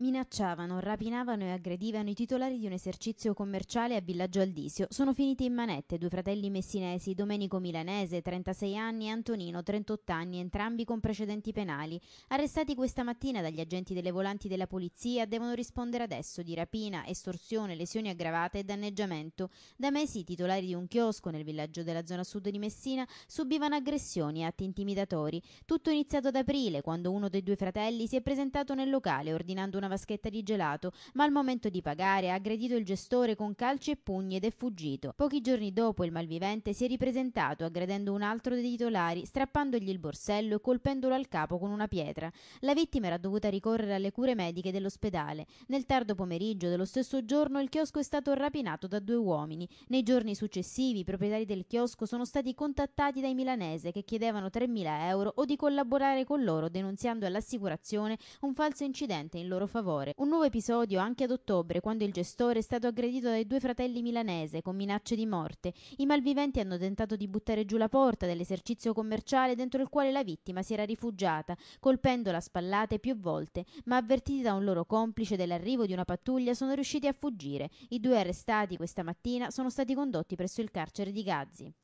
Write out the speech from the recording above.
Minacciavano, rapinavano e aggredivano i titolari di un esercizio commerciale a Villaggio Aldisio. Sono finiti in manette due fratelli messinesi, Domenico Milanese, 36 anni, e Antonino, 38 anni, entrambi con precedenti penali. Arrestati questa mattina dagli agenti delle volanti della polizia, devono rispondere adesso di rapina, estorsione, lesioni aggravate e danneggiamento. Da mesi i titolari di un chiosco nel villaggio della zona sud di Messina subivano aggressioni e atti intimidatori. Tutto è iniziato ad aprile, quando uno dei due fratelli si è presentato nel locale ordinando una vaschetta di gelato, ma al momento di pagare ha aggredito il gestore con calci e pugni ed è fuggito. Pochi giorni dopo il malvivente si è ripresentato aggredendo un altro dei titolari, strappandogli il borsello e colpendolo al capo con una pietra. La vittima era dovuta ricorrere alle cure mediche dell'ospedale. Nel tardo pomeriggio dello stesso giorno il chiosco è stato rapinato da due uomini. Nei giorni successivi i proprietari del chiosco sono stati contattati dai milanese che chiedevano 3.000 euro o di collaborare con loro denunziando all'assicurazione un falso incidente in loro favore favore. Un nuovo episodio anche ad ottobre, quando il gestore è stato aggredito dai due fratelli milanese con minacce di morte. I malviventi hanno tentato di buttare giù la porta dell'esercizio commerciale dentro il quale la vittima si era rifugiata, colpendola a spallate più volte, ma avvertiti da un loro complice dell'arrivo di una pattuglia sono riusciti a fuggire. I due arrestati questa mattina sono stati condotti presso il carcere di Gazzi.